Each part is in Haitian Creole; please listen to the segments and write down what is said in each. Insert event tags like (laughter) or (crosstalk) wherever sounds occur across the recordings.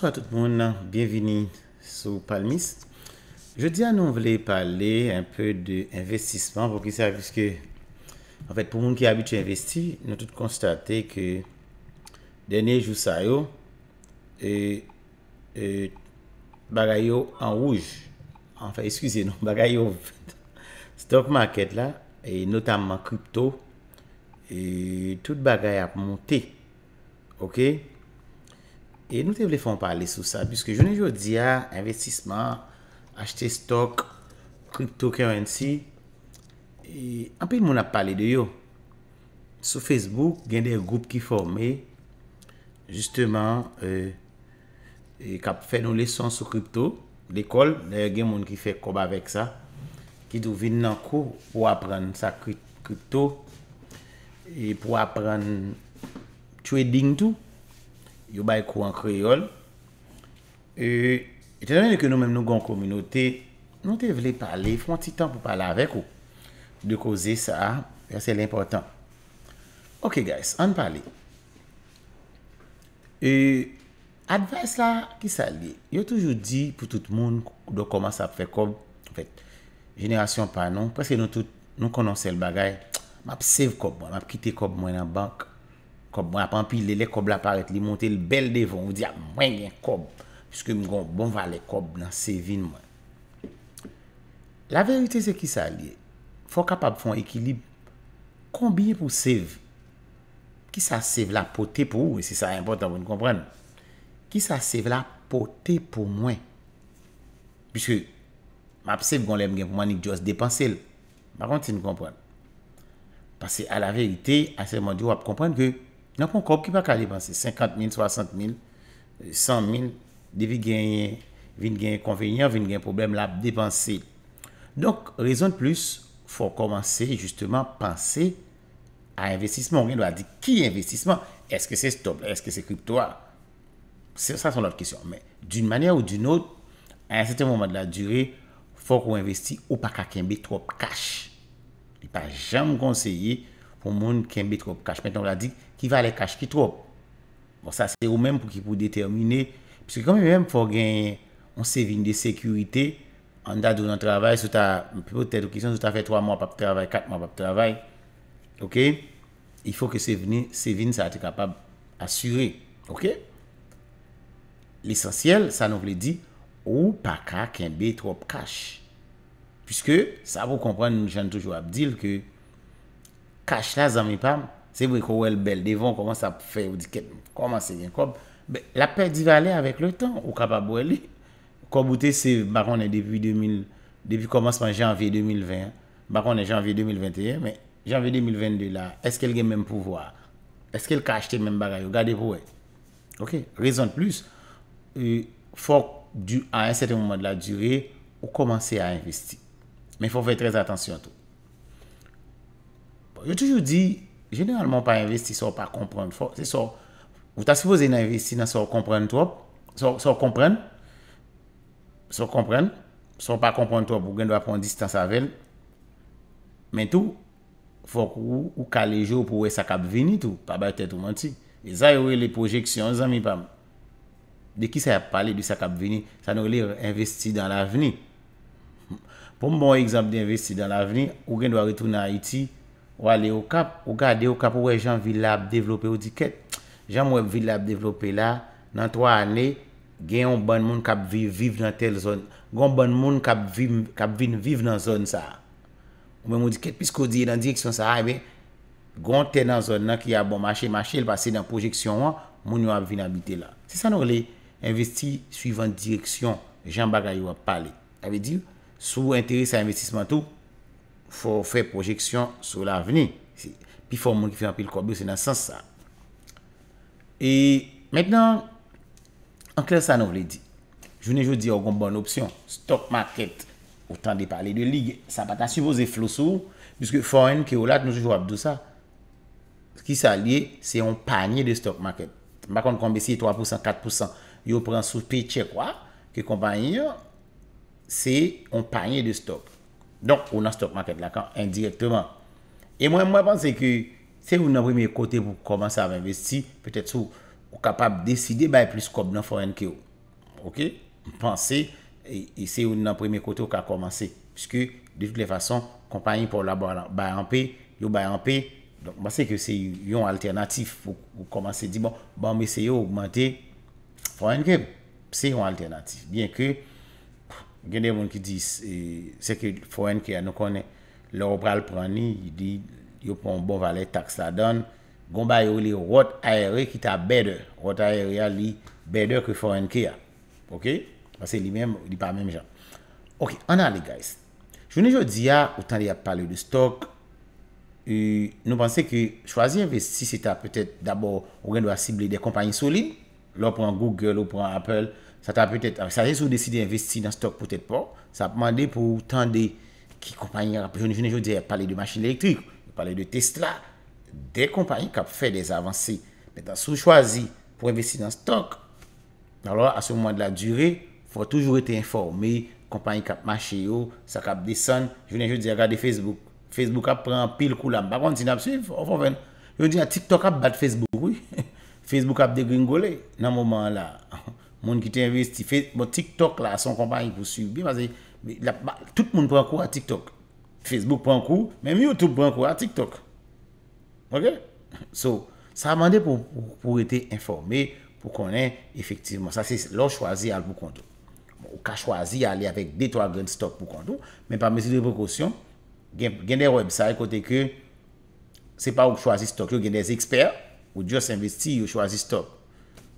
Bonsoir tout moun nan, bienveni sou Palmist. Je di an nou vle pale un peu de investissement. Vok y sa viske, an fet pou moun ki abitu investi, nou tout konstate ke dene jou sa yo, e bagay yo an rouj. An fe eskuse nou, bagay yo. Stok market la, e notamman kripto, e tout bagay ap monte. Ok? E nou te vle fon pale sou sa, biske jounen jo diya, investisman, achete stok, krypto kèwen si, e anpil moun ap pale de yo. Sou Facebook, gen de yon goup ki fòmè, jistèman, e, e kap fè nou leson sou krypto, de kol, dè gen moun ki fè kob avèk sa, ki dò vin nan kò, pou apren sa krypto, pou apren trading dò, Yo bay kou an kriol. E te danen de ke nou men nou gon kominote, nou te vle pale, fwant ti tan pou pale avek ou. De koze sa, ya se l'importan. Ok guys, an pale. E adveys la, ki sa li? Yo toujou di pou tout moun, do koman sa fe kob, genyasyon panon, paske nou konon se l bagay, mapsev kob, mapkite kob mwen an bank. Kob bon apan, pi li le kob la paret, li monte l bel devon, ou di a ah, mwen gen kob. Piske mwen gon bon va le kob nan sevin mwen. La verite se ki sa li, fok ap ap fon ekilib. Konbine pou sev? Ki sa sev la pote pou ou, se sa e important pou nou kompran? Ki sa sev la pote pou mwen? Piske, map sev gon le mgen pou mwen ik jos depanse l. Bakon ti nou kompran? Pase a la verite, ase mwen di wap kompran ke... Nan kon kop ki pa ka depanse, 50,000, 60,000, 100,000 devye genye, vin genye konvenyon, vin genye problem la depanse. Donk, rezon plis, fon komanse, justeman, panse a investisman. On gen do a di, ki investisman? Estke se stop? Estke se kryptoar? Sa son lot kisyon. Men, din manye ou din not, an seten mouman de la dure, fon kon investi ou pa kakenbe trop kash. Di pa jan m konseyye. pou moun kembe trop kache. Metan w la di, ki vale kache ki trop. Bon, sa se ou men pou ki pou determine. Psyk komi men pou gen on se vin de sekurite an da do nan travay, sou ta, m pou te do kisyon, sou ta fe 3 moun pap travay, 4 moun pap travay. Ok? Il faut ke se vin, se vin sa a te kapab asyure. Ok? L'esensyel, sa nou vle di, ou paka kembe trop kache. Psyk, sa vou kompren jen toujou abdil ke kache la zan mi pam, se mwen kowe l bel, devon koman sa pfe ou di ket, koman se gen, kope, la pe di valen avèk le tan, ou kapa bwe li, kope ou te se, bakon e depi 2000, depi komansman janvye 2021, bakon e janvye 2021, janvye 2022 la, eske l gen mèm pouvoi, eske l kache te mèm bagay, ou gade pouve, ok, rezon plis, fok du an en sète mouman de la dure, ou komanse a investi, men fok fè trèz atansyon tou, Yo toujou di, genelman pa investi sa ou pa kompren fò. Se sa ou, ou ta si fòze nan investi nan sa ou kompren tòp. Sa ou kompren. Sa ou kompren. Sa ou pa kompren tòp, ou gen dwa pon distan sa vel. Men tou, fòk ou, ou ka le jòp ou we sakap vini tou. Pa bay te tou manti. E zay ouwe le projeksyon, zan mi pam. De ki sa ap pale di sakap vini, sa nou li investi dan la vini. Pon m bon ekzamp di investi dan la vini, ou gen dwa retoun nan Haiti... Ou alè ou kap, ou gade ou kap ou wè jan vil la ap devlopè, ou di ket, jan mwèp vil la ap devlopè la, nan 3 anè, gen yon ban moun kap viv nan tel zon. Gon ban moun kap vin viv nan zon sa a. Ou mwen mwen di ket, pis kou di yon nan di reksyon sa a, ah, e gen yon ten nan zon nan ki yon bon machè, machè, yon basè nan projeksyon an, moun yon ap vin abite la. Se san ou lè, investi suivant di reksyon, jan bagay ou ap pale. A ve di, sou interès sa investismantou, Fò fè projeksyon sou l'aveni. Pi fò moun ki fè anpil kòbè, se nan sens sa. E, mètenan, anklè sa nou vle di. Jounè jò di yo goun bon opsyon. Stok market, ou tan de pale de lig, sa pata si vò zè flosou, biske fò en ki ou lat nou jò jò abdou sa. Ski sa liye, se yon panye de stok market. Mè kon kon besi 3%, 4%, yo pran sou pè tche kwa, ke kompan yon, se yon panye de stok. Donk, ou nan stok maket lakan indirektman. E mwen mwen panse ke, se yon nan premiye kote pou komanse av investi, petet sou, ou kapab deside bay plus kob nan forenke ou. Ok, mwen panse, e se yon nan premiye kote ou ka komanse. Psike, de tout le fason, kompanyi pou la bay anpe, yon bay anpe. Donk, mwen se ke se yon alternatif pou komanse di bon. Bon, mwen se yo augmente forenke, se yon alternatif. Bien ke... Genè moun ki dis e, seke forenke ya nou konè lor pral pran ni, yo pon bon valet taks la don, gomba yo li rot aere ki ta beder, rot aere ya li beder ke forenke ya. Ok, anse li mèm, li pa mèm jan. Ok, an ale guys, jouni jò di ya, outan di ya pale yo de stok, e, nou panse ki chwazi investisi se ta pwetèt d'abor ou gen do a sible de kompanyi solim, lor pran Google, lor pran Apple, sa ta apetet, sa jesou desi de investi nan stok potet pa, sa apemande pou tan de ki kompanyen, jounen jounen jounen jounen pale de machine elektrik, pale de test la, de kompanyen kap fè des avansi, metan sou chwazi pou investi nan stok nalwa, a sou mounan de la dure fwa toujou ete informe, kompanyen kap mache yo, sa kap desen jounen jounen jounen gade Facebook, Facebook kap pran pil kou la, bakon ti napsi fwa fwen, jounen jounen TikTok kap bat Facebook oui, (laughs) Facebook kap deglingole nan mouman la, (laughs) an Moun ki te invest, ti fè, moun TikTok la, son kompany pou suivi. Tout moun pran kou a TikTok. Facebook pran kou, men YouTube pran kou a TikTok. Ok? So, sa mande pou ete informe pou konen efektiveman. Sa se lò chwazi al pou konto. Bon, ou ka chwazi alè avèk detwa grand stock pou konto, men pa mesi de prekosyon, gen de web, sa ekote ke, se pa ou chwazi stock, yo gen de expert, ou just investi, yo chwazi stock.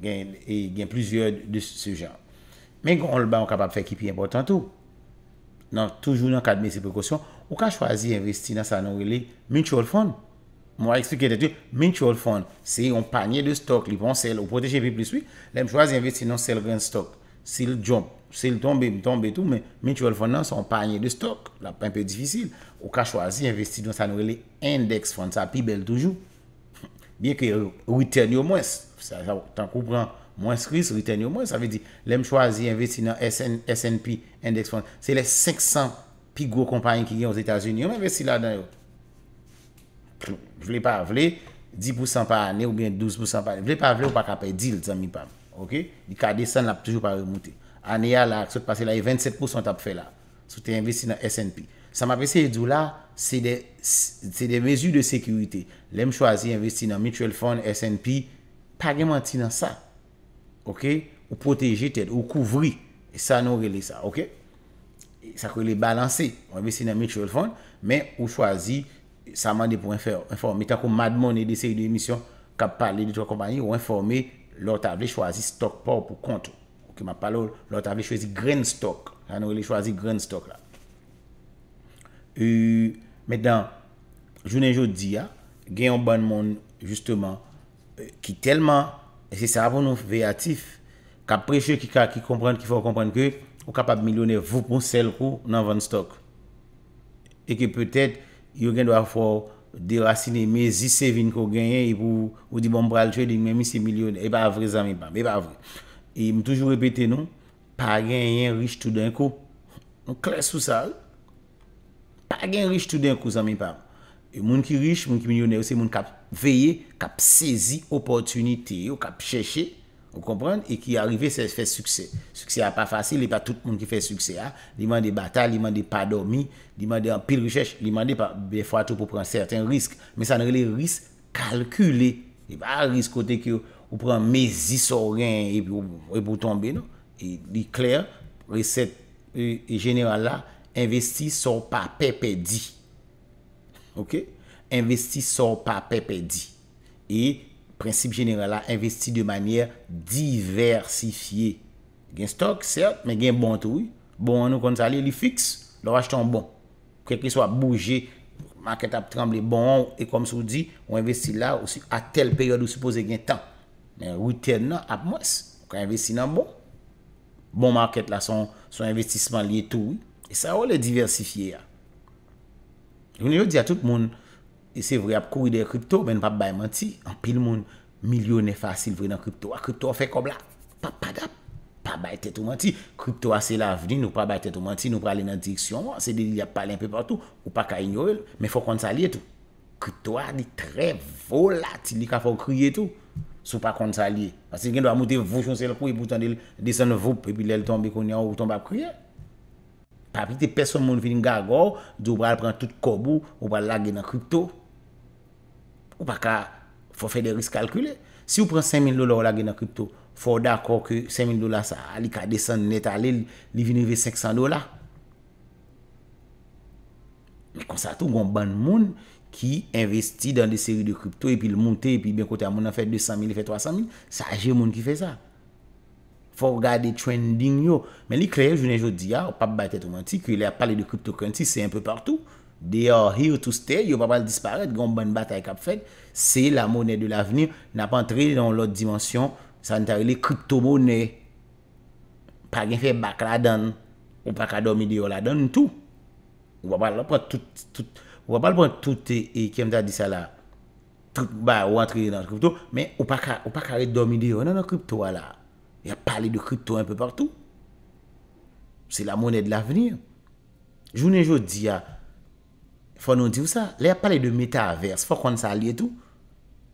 E, gen plusieurs de ce genre. Men kon l'ban ou kapap fè ki pi importan tou. Nan, toujou nan kadme se prekosyon, ou ka chwazi investi nan sa nan wile mutual fund. Mwa eksplike de te, mutual fund, se yon panye de stok, li pon sel, ou proteje pi pliswi, lem chwazi investi nan sel gen stok. Se yon jomp, se yon tombe, tombe tou, men mutual fund nan son panye de stok. La pe pe difisil. Ou ka chwazi investi nan sa nan wile index fund, sa pi bel toujou. Biye ke riten yo mwes, tan koubran mwes kris, riten yo mwes, avè di, lèm chwazi investi nan S&P Index Fund. Se lè 500 pi gwo kompanyen ki gwen yo vèsi la nan yo. Vle pa vle, 10% pa anè ou bien 12% pa anè. Vle pa vle ou pa kapè, dil zan mi pam. Ok? Di ka desan la pou toujou pa remoute. Anè ya la, sou te pase la, yè 27% ap fè la. Sou te investi nan S&P. Sa m apè se yè djou la, se de mezu de sekurite. Lèm chwazi investi nan Mutual Fund, S&P, pa genman ti nan sa. Ok? Ou proteje tèd, ou kouvri. E sa nou rele sa, ok? E sa kou li balanse. Ou investi nan Mutual Fund, men ou chwazi, sa mande pou enfer informe. Metan kou madmone de seyi de emisyon, kap pale de tò kompanyi, ou informe, lòt avè chwazi stokpò pou kont. Ok, ma palo lòt avè chwazi gren stok. Sa nou rele chwazi gren stok la. E, men dan, jounen jò di ya, gen yon ban moun, justeman, euh, ki telman, se sa avon nou vey atif, ka preche ki ka, ki kompren, ki fò kompren, ki ou kapap milyonè, vop moun sel kou, nan van stok. E ki pwetèd, yon gen dwa fò, derasine, me zise vin kou genyen, ou di bon bral chè, di mè mi se milyonè, e pa avre zan mi pav, e pa avre. E m toujou repete nou, pa gen yen riche tout den kou, nou kles sou sal, pa gen riche tout den kou, zan mi pav. E moun ki rich, moun ki minyoner, se moun kap veye, kap sezi opotunite yo, kap cheche, ou kompran, e ki arive se fè sukse. Sukse a pa fasil, e pa tout moun ki fè sukse a. Li mande batal, li mande pa domi, li mande an pil rejèche, li mande pa bè fwa tou pou pran certain risk. Mè sa nanre le risk kalkule. E ba risk kote ki ou pran mezi so rè, e, e pou tombe nou. E di kler, wè se e, genèran la, investi so pa pèpèdi. Ok, investi son pa pepe di E, prinsip generela, investi de manye diversifiye Gen stok, cert, men gen bon tou Bon anou kon sa li li fix, lor acheton bon Kèkè so a bouje, market ap tremble bon E kom sou di, ou investi la ou si a tel peryode ou suppose gen tan Men wite nan ap mwes, kon investi nan bon Bon market la son investisman li tou E sa ou le diversifiye a Yon yo di a tout moun, e se vre ap kou ide kripto, men pa bay manti, an pil moun, milyon e fasil vre nan kripto, a kripto a fe kob la, pa padap, pa bay tete ou manti, kripto a se la veni, nou pa bay tete ou manti, nou pa ale nan diksyon, se de li ap pale yon pe patou, ou pa ka yon yo, men fo konta li etou. Pa apite peson moun vin nga agor, di ou pa al pran tout kobou, ou pa al lage nan krypto. Ou pa ka, fò fè de risk kalkule. Si ou pran 5.000 dola ou lage nan krypto, fò d'akor ke 5.000 dola sa, li ka desan net ale, li vinive 500 dola. Me konsato gwen ban moun ki investi dan de seri de krypto, epi l montè, epi ben kote a moun an fè 200.000, fè 300.000, sa aje moun ki fè sa. fò gade trending yo. Men li kleyev jounen jò di ya, ou pap bat eto manti, ki li ap pale de krypto konti, se yon pou partou. De yo, here to stay, yon pap bat disparate, yon ban bat ay kap fèd. Se la mounè de l'avenir, nan pa antre yon l'ot dimensyon, sanitari le krypto mounè. Pa gen fè bak la dan, ou pa ka domi di yo la dan, tout. Ou pa pala pot tout, ou pa pala pot tout, e kem ta di sa la, tout ba ou antre yon dan krypto, men ou pa ka, ou pa ka re domi di yo nan krypto non, wala. Ya pale de krypto an pe partou. Se la mounet de la venir. Jounen joudi ya. Fonon di ou sa? La ya pale de metaverse. Fok wane sa li etou.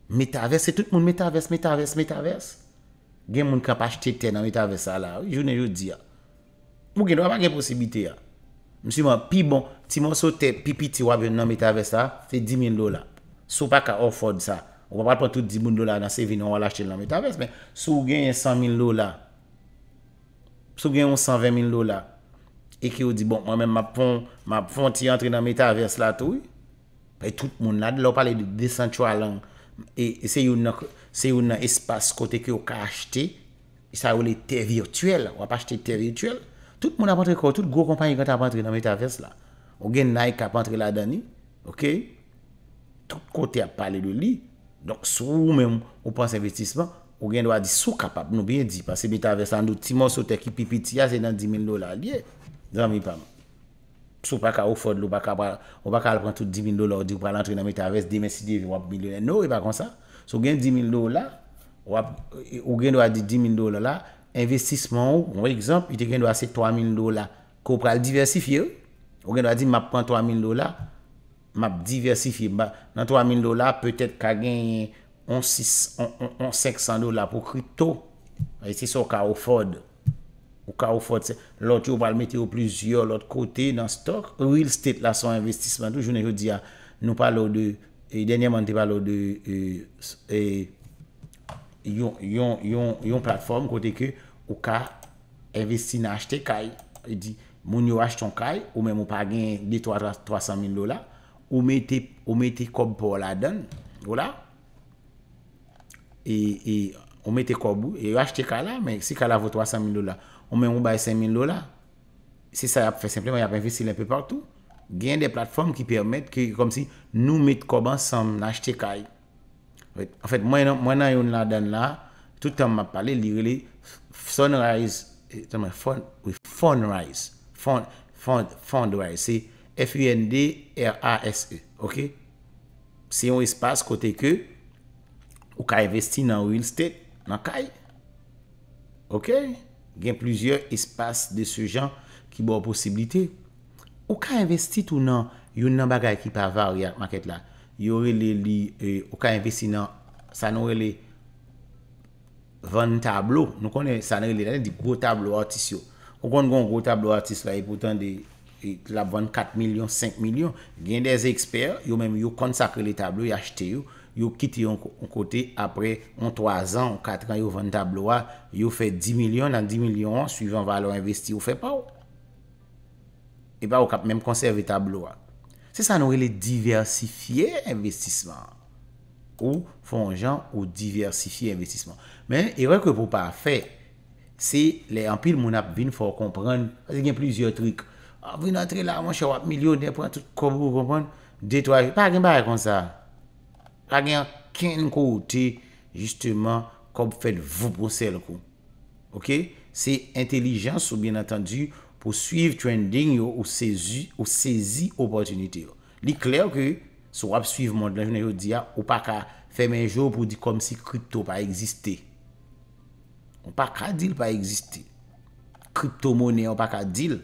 Metaverse. Se tout moun metaverse, metaverse, metaverse. Gen moun kapache tete nan metaverse a la. Jounen joudi ya. Mou gen wap a gen posibite ya. Mwen si moun pi bon. Ti moun sote pipi ti wap yon nan metaverse a. Fe di min lola. Sou pa ka ofon sa. Ou pa pral pral pral tout di moun do la nan CV nou wala achete nan Metaverse. Men, sou gen yon 100.000 do la, sou gen yon 120.000 do la, e ki ou di bon, mwen men ma pon, ma pon ti yon entre nan Metaverse la tou, pe tout moun nad, lò pale de descentralan, e se yon nan espase kote ki ou ka achete, e sa ou le teri otuel, wala pa achete teri otuel. Tout moun apantre kote, tout gwo kompany yon apantre nan Metaverse la. Ou gen Nike apantre la dani, tout kote apale loli, Donk sou ou men ou prans investisman ou gen do a di sou kapap nou bin di. Pase bitavèr san nou timos ou teki pipi ti yase nan 10.000 dolar. Ye. Djan mi paman. Sou pra ka ou fode lou. Ou baka al prantout 10.000 dolar. Ou di ou pralantre nan bitavèr. Deme si devyo wap bilion. Nou e bakon sa. Sou gen 10.000 dolar. Ou gen do a di 10.000 dolar. Investisman ou. Mwen ekzamp. I te gen do a se 3.000 dolar. Ko pral diversifye ou. Ou gen do a di map pran 3.000 dolar. map diversifiye, ba nan 3.000 dola petet ka genye 1.500 dola pou kripto e se so ka ou fode ou ka ou fode se lot yo palmete yo plizyo lot kote nan stok, real estate la son investisman tou jounen yo di ya, nou palo de denye man te palo de euh, yon platform kote ke ou ka investi nan achete kay moun yo acheton kay, ou men mou pal genye 300.000 dola ou mette kob pou ou la den, ou la, e ou mette kob ou, e yo achete ka la, men si ka la vò 300.000 dola, ou men wò bay 5.000 dola, se sa ya fè simpleman, ya fè fè silen pè partou, gen de platform ki permèt ki kom si nou mette kob ansan l'achete kay. En fèt, mwen nan yon la den la, toutan m ap pale, lirile, son raiz, son raiz, fond raiz, se, F-U-N-D-R-A-S-E, ok? Se yon espase kote ke, ou ka investi nan real estate, nan kay? Ok? Gen plizye espase de se jan ki bo posibilite. Ou ka investi tou nan yon nan bagay ki pa va ou ya maket la? Yo re le li, e, ou ka investi nan, sa nou re le, van tablo, nou konen sa nou re le, di go tablo atis yo. Ou konen gon go tablo atis la, e poutan de... la bon 4 milyon, 5 milyon, gen des ekspert, yo menm yo konsakre le tablo, yo kite yo an kote, apre an 3 an, an 4 an, yo ven tablo a, yo fe 10 milyon, nan 10 milyon, suivant valo investi, yo fe pa ou. E ba ou kap menm konserve tablo a. Se sa nou ele diversifiye investisman, ou fonjan ou diversifiye investisman. Men, e wèk wè pou pa fe, se le an pil moun ap bin, fò kompran, se gen plizye trik, Avou ah, yon antre la wanshe wap milyonè, pou an tout koum kou kompon, detwaje. Pag yon barè kon sa. Pag yon ken kou ou te, justeman, koum fèd vou pou sel kou. Ok? Se intelijans ou bien atendu pou suiv trending yo ah, ou sezi opotunite yo. Li kler ke sou wap suiv mondan, yo di ya, ou paka femen jo pou di kom si kripto pa egziste. Ou paka dil pa egziste. Kripto mounè ou paka dil.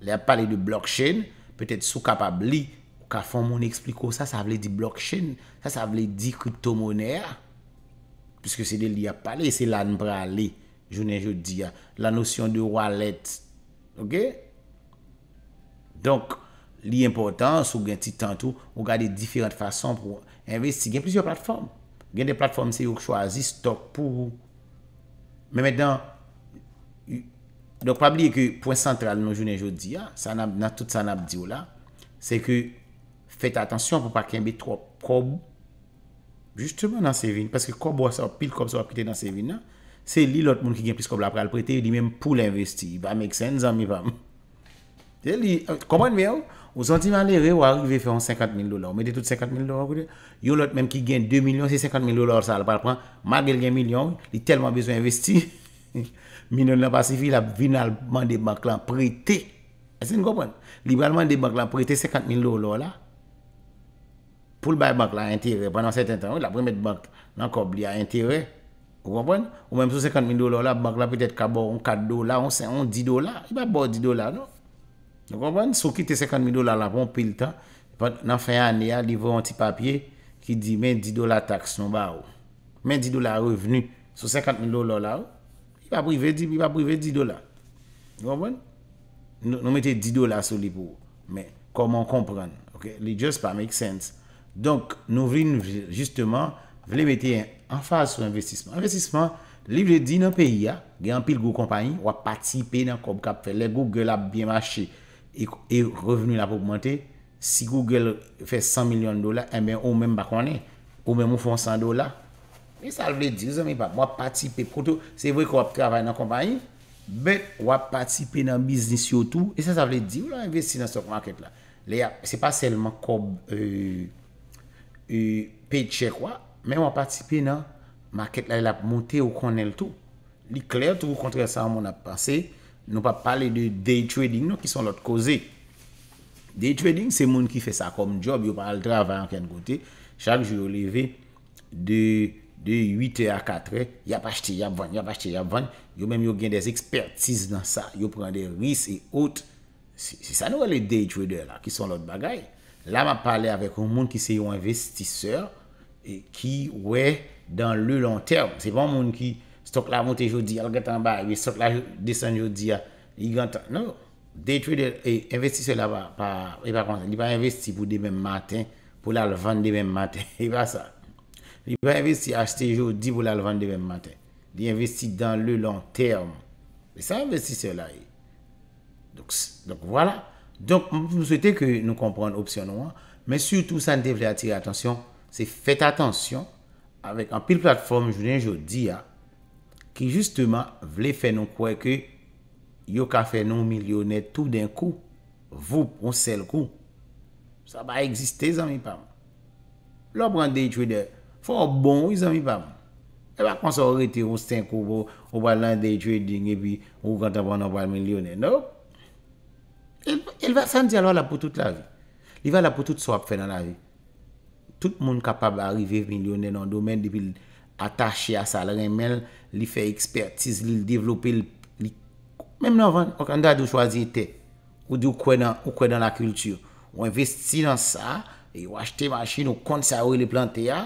Le a pale de blockchain, petè sou kapab li, ou ka fon moun expliko oh, sa, sa vle di blockchain, sa vle di krypto mounè a, pwiske se de li a pale, se lan brale, jounen joudi a, la notyon de wallet, ok? Donk, li importans ou gen ti tantou, ou gade di diferent fason pou investi, gen plisio platform, gen de platform se yo chwazi, stok pou, men men dan, Donk pabliye ke pwen santral nou jounen joudi ya, nan tout sanab diyo la, se ke fet atansyon pou pa kenbe trok kobou. Juste man nan se vin, paske kobou a sa pil kob sou apite nan se vin na, se li lot moun ki gen piskob la pral prate, li menm pou l'investi. Ba mek sen zan mi vam. Te li, euh, koman me ou, ou zantiman le re ou a rive feron 50.000 dolar. Mède tout 50.000 dolar kou de. Yo lot menm ki gen 2.000.000, se 50.000 dolar sa al pral pran, magel gen 1.000.000, li telman bezou investi. Hihi. (laughs) Minon nan pasifi la, vinalman de bank la prete. E se n gopon? Liberalman de bank la prete 50.000 dolar la. Poul bay bank la entere. Pendan seten tan, la premet bank nan kob li a entere. Gopon? Ou menm sou 50.000 dolar la, bank la petet ka bor un 4 dolar, un 5, un 10 dolar. I ba bor 10 dolar, no? Gopon? Sou kite 50.000 dolar la, pon pil tan. Pon nan fè anè ya, li vè un ti papye ki di men 10 dolar tax non ba ou. Men 10 dolar revenu sou 50.000 dolar la ou. Y pa prive 10 dola. Y compren? Nou mette 10 dola sou li pou. Men, koman kompren? Ok, li just pa make sense. Donk, nou vrin, justman, vle mette an faz sou investisman. Investisman, li vre di nan peyi ya, gen an pil gou kompanyi, wapati pe nan kob kap fe, le gou gel ap bie machi, e, e revenu la pou pwante, si gou gel fe 100 milyon dola, e eh men ou men bakwane, ou men mou fon 100 dola. E sa vle di, zan mi pa, wap patipe Proto, se vwe ko wap kravay nan kompanyi Bet, wap patipe nan biznis yo tou E sa, sa vle di, ou la investi nan sok market la euh, euh, Le ya, se pa selman Kob Peche kwa Men wap patipe nan market la El ap monte ou konel tou Li kler, tou kontre sa an mon ap pase Nou pa pale de day trading nou Ki son lot koze Day trading, se moun ki fe sa kom job Yo pa al dra vay an ken kote Chak jou leve de De 8e a 4e, y ap achete, y ap van, y ap achete, y ap van. Yo menm yo gen des ekspertise nan sa. Yo pren de ris e hot. Se sa nou e le non, day trader la ki son lot bagay? La ma pale avek ou moun ki se yo investisseur ki wey dan le long term. Se van moun ki stok la vante jodi al gatan ba, stok la desan jodi al y gatan. No, day trader e investisseur la pa, e pa konse, li pa investi pou demen maten, pou la vande demen maten, e (laughs) pa sa. Il va investir, acheter jour, pour la vendre demain matin. Il investit dans le long terme. Mais ça, investit cela. Donc, donc voilà. Donc, vous souhaitez que nous comprenions option Mais surtout, ça nous devrait attirer attention. C'est faites attention avec un pile plateforme, je viens dis, hein, qui justement voulait faire nous croire que vous avez fait nous millionnaires tout d'un coup. Vous, on seul coup. Ça va exister, amis. Là prend des traders Fwa ou bon, ou izan mi bam. Bon. Ewa konsan ou rete ou steng ou ou balan de trading, epi ou gant avan ou bal milyonè, nou? El va san di alwa la pou tout la vi. El va la pou tout swap fè nan la vi. Tout moun kapab arive milyonè nan domen, atache a salaryen, men li fè ekspertise, li l'devlopè, li... Mèm nan van, okanda di ou chwazi te, ou di ou kwen nan la kultur, ou investi nan sa, e ou achete maschine, ou kont sa ou le plante ya,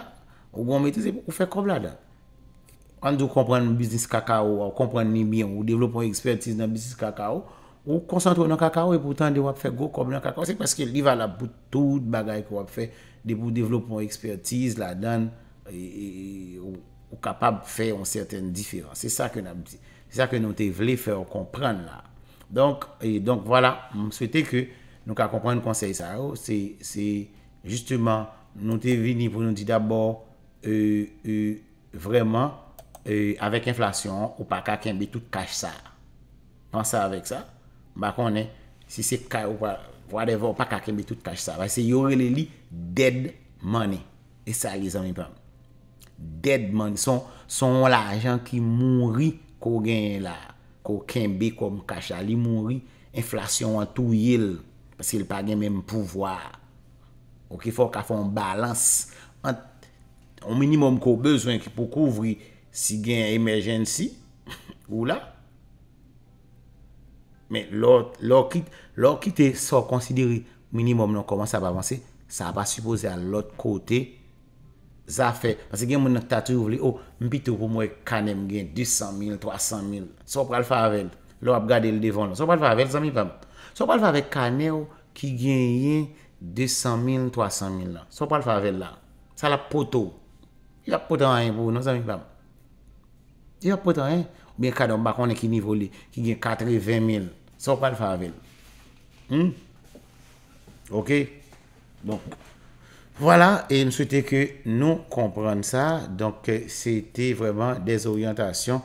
Ou bon meti se pou fè kob la dan. An nou kompren bisnis kakao, ou kompren ni miyon, ou devlopon ekspertise nan bisnis kakao, ou konsantwè nan kakao, e pou tan de wap fè go kob nan kakao. Se paske li valap pou tout bagay kwa wap fè de pou devlopon ekspertise la dan, e, e, ou kapab fè an certaine diferans. Se sa ke nou te vle fè ou kompren la. Donk, et donk wala, mwen swete ke nou ka kompren konsey sa yo, se justement nou te vini pou nou ti dabor e, e, vreman, e, avek inflasyon, ou pa kakembe tout kache sa. Pansa avek sa, ba konen, si se kakembe tout kache sa, ba se yorele li dead money, e sa yi zan mi pam. Dead money, son, son la ajan ki mounri kou gen la, kou kakembe kou mou kache sa, li mounri, inflasyon an tou yil, pasil pa gen men mpouvoar. Ou ki fok a fon balance, an, O minimum ko bezwen ki pou kouvri si gen emergency (laughs) ou la. Men lor kit, lor kit e so konsidiri minimum nan koman sa pa avanse. Sa pa suppose a lot kote za fe. Pase gen moun ak tatou yu vle. Oh, mpito pou mwen kanem gen 200.000, 300.000. So pa l favel. Lo ap gade l devon. So pa l favel, zami pam. So pa l favel kane ou ki gen yen 200.000, 300.000 nan. So pa l favel la. Sa la poto ou. Y ap potan an yon pou nou sa mèk pa mèk. Y ap potan an yon. Mèk a don bakonè e ki nivou li. Ki gen katre vèmèl. Sò pa lè fà vèl. Hmm? Ok? Bon. Voilà. Et nous souhaitons que nous comprenons ça. Donc euh, c'était vraiment des orientations.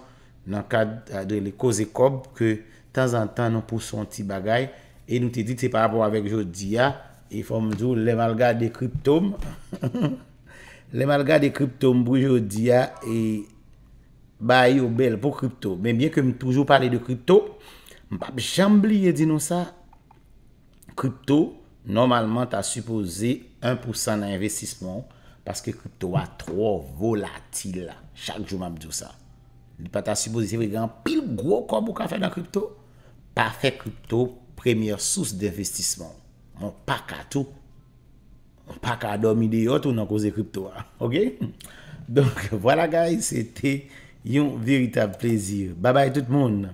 Dans le cadre de l'écosécope. Que temps en temps nous poussons un petit bagaille. Et nous t'ai dit que c'est par rapport avec Jodya. Et il faut me dire l'émalgade des cryptomes. Ha ha ha. Le malga de kripto mboujou diya e bayou bel pou kripto. Men bien ke m toujou pale de kripto, mbap jambli ye di nou sa. Kripto, normalman ta suppose 1% nan investismon, paske kripto wa 3 volatil la. Chak jou mbap diyo sa. Li pa ta suppose si vregan pil gwo kon mbou ka fe nan kripto. Pa fe kripto, premier sous de investismon. Mon pak atou. pa ka adoum ide yo tou nan kouze kripto wa. Ok? Donk, wala (laughs) guys, se te yon veritab pleziv. Babay tout moun.